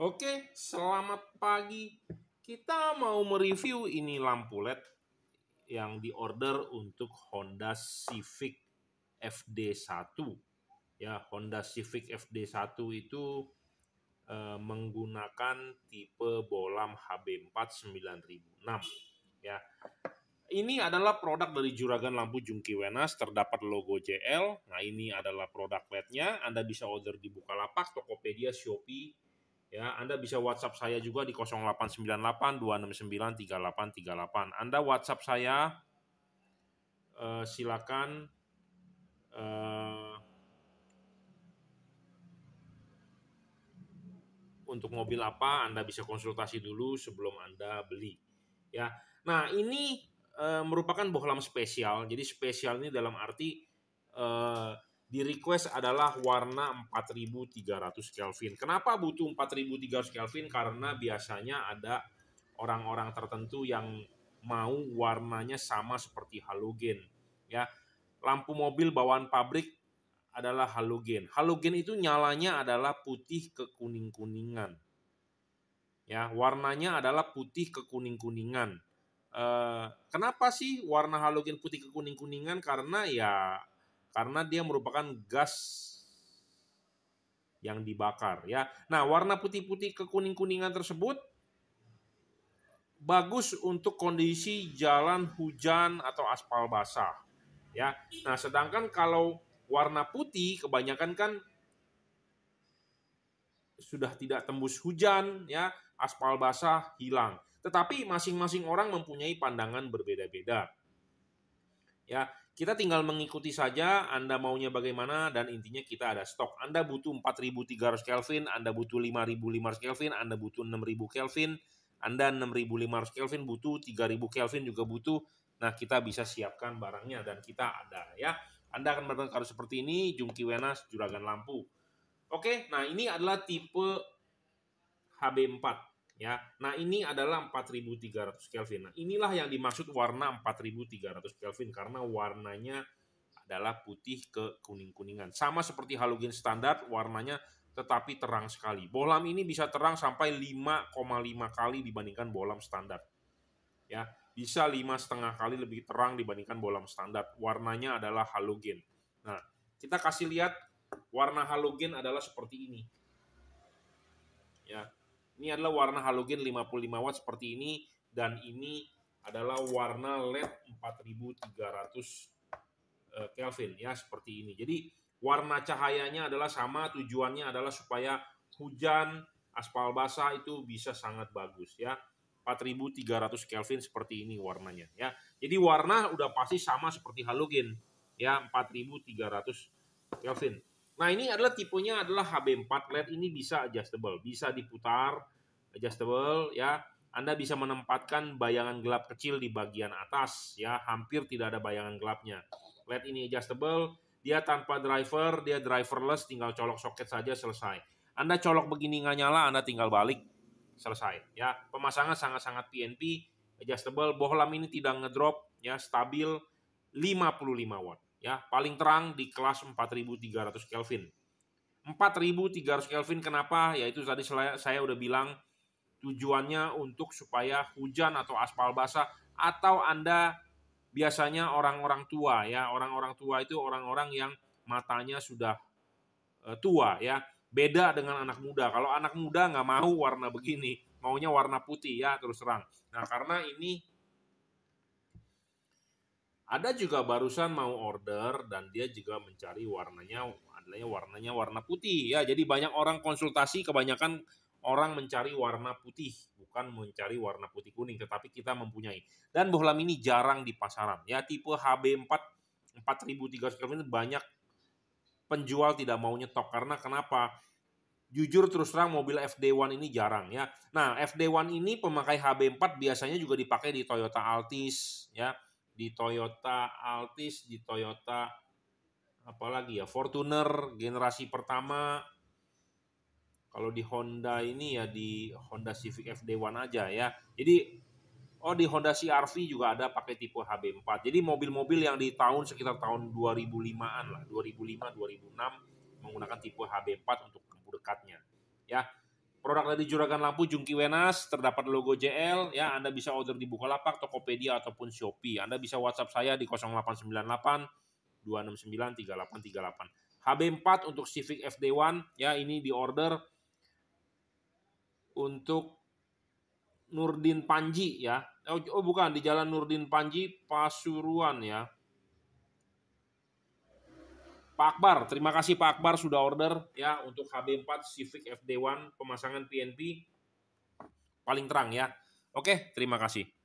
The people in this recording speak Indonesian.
Oke, selamat pagi. Kita mau mereview ini lampu LED yang diorder untuk Honda Civic FD1. Ya, Honda Civic FD1 itu e, menggunakan tipe bolam HB4 9006. Ya. Ini adalah produk dari Juragan Lampu Jungki Wenas, terdapat logo JL. Nah, ini adalah produk LED-nya. Anda bisa order di Bukalapak, Tokopedia, Shopee, Ya, Anda bisa WhatsApp saya juga di 0898 269 3838. Anda WhatsApp saya uh, silakan uh, untuk mobil apa Anda bisa konsultasi dulu sebelum Anda beli. Ya. Nah, ini uh, merupakan bohlam spesial. Jadi spesial ini dalam arti uh, di request adalah warna 4300 Kelvin. Kenapa butuh 4300 Kelvin? Karena biasanya ada orang-orang tertentu yang mau warnanya sama seperti halogen. Ya, lampu mobil bawaan pabrik adalah halogen. Halogen itu nyalanya adalah putih ke kuning-kuningan. Ya, warnanya adalah putih ke kuning-kuningan. Eh, kenapa sih warna halogen putih ke kuning-kuningan? Karena ya karena dia merupakan gas yang dibakar ya. Nah, warna putih-putih kekuning-kuningan tersebut bagus untuk kondisi jalan hujan atau aspal basah ya. Nah, sedangkan kalau warna putih kebanyakan kan sudah tidak tembus hujan ya, aspal basah hilang. Tetapi masing-masing orang mempunyai pandangan berbeda-beda. Ya, kita tinggal mengikuti saja Anda maunya bagaimana dan intinya kita ada stok. Anda butuh 4300 Kelvin, Anda butuh 5500 Kelvin, Anda butuh 6000 Kelvin, Anda 6500 Kelvin butuh, 3000 Kelvin juga butuh. Nah, kita bisa siapkan barangnya dan kita ada ya. Anda akan mendapatkan kartu seperti ini, Jungki Wenas, Juragan Lampu. Oke, nah ini adalah tipe HB4 ya. Nah, ini adalah 4300 Kelvin. Nah, inilah yang dimaksud warna 4300 Kelvin karena warnanya adalah putih ke kuning-kuningan. Sama seperti halogen standar warnanya tetapi terang sekali. Bohlam ini bisa terang sampai 5,5 kali dibandingkan bohlam standar. Ya, bisa lima setengah kali lebih terang dibandingkan bolam standar. Warnanya adalah halogen. Nah, kita kasih lihat warna halogen adalah seperti ini. Ya, ini adalah warna halogen 55 watt seperti ini dan ini adalah warna LED 4300 eh, Kelvin ya seperti ini. Jadi warna cahayanya adalah sama, tujuannya adalah supaya hujan, aspal basah itu bisa sangat bagus ya. 4300 Kelvin seperti ini warnanya ya. Jadi warna udah pasti sama seperti halogen ya 4300 Kelvin. Nah ini adalah tipenya adalah HB4 LED ini bisa adjustable, bisa diputar adjustable ya. Anda bisa menempatkan bayangan gelap kecil di bagian atas ya, hampir tidak ada bayangan gelapnya. LED ini adjustable, dia tanpa driver, dia driverless, tinggal colok soket saja selesai. Anda colok begini nggak nyala, Anda tinggal balik, selesai ya. Pemasangan sangat-sangat PNP, adjustable, bohlam ini tidak ngedrop ya, stabil 55 watt ya paling terang di kelas 4300 Kelvin. 4300 Kelvin kenapa? Yaitu tadi saya udah bilang tujuannya untuk supaya hujan atau aspal basah atau Anda biasanya orang-orang tua ya, orang-orang tua itu orang-orang yang matanya sudah eh, tua ya. Beda dengan anak muda. Kalau anak muda nggak mau warna begini, maunya warna putih ya terus terang. Nah, karena ini ada juga barusan mau order dan dia juga mencari warnanya adanya warnanya warna putih ya. Jadi banyak orang konsultasi kebanyakan orang mencari warna putih bukan mencari warna putih kuning tetapi kita mempunyai. Dan bohlam ini jarang di pasaran. Ya tipe HB4 4300 banyak penjual tidak mau nyetok karena kenapa? Jujur terus terang mobil FD1 ini jarang ya. Nah, FD1 ini pemakai HB4 biasanya juga dipakai di Toyota Altis ya di Toyota Altis, di Toyota apalagi ya Fortuner generasi pertama. Kalau di Honda ini ya di Honda Civic FD1 aja ya. Jadi oh di Honda CRV juga ada pakai tipe HB4. Jadi mobil-mobil yang di tahun sekitar tahun 2005-an lah, 2005 2006 menggunakan tipe HB4 untuk dekat Ya, Produk dari Juragan Lampu Jungki Wenas terdapat logo JL ya Anda bisa order di Bukalapak, Tokopedia ataupun Shopee. Anda bisa WhatsApp saya di 0898 269 3838. HB4 untuk Civic FD1 ya ini di order untuk Nurdin Panji ya. Oh, oh bukan di Jalan Nurdin Panji Pasuruan ya. Pak Akbar, terima kasih Pak Akbar sudah order ya untuk HB4 Civic FD1 pemasangan PNP paling terang ya. Oke, terima kasih.